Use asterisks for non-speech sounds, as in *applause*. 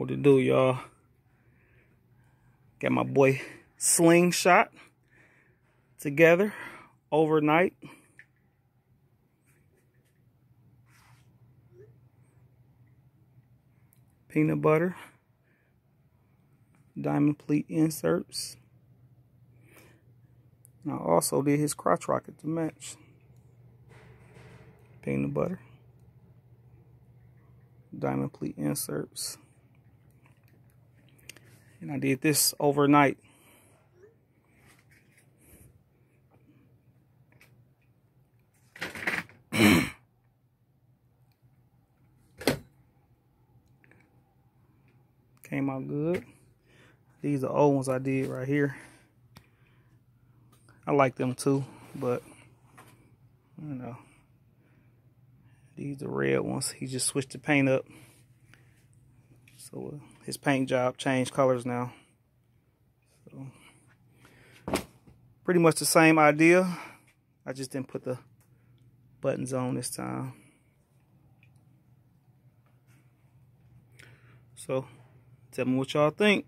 What to do, y'all? Got my boy Slingshot together overnight. Peanut butter. Diamond pleat inserts. And I also did his crotch rocket to match. Peanut butter. Diamond pleat inserts and I did this overnight. *coughs* Came out good. These are old ones I did right here. I like them too, but you know, these are red ones. He just switched the paint up. So uh, his paint job changed colors now. So pretty much the same idea. I just didn't put the buttons on this time. So tell me what y'all think.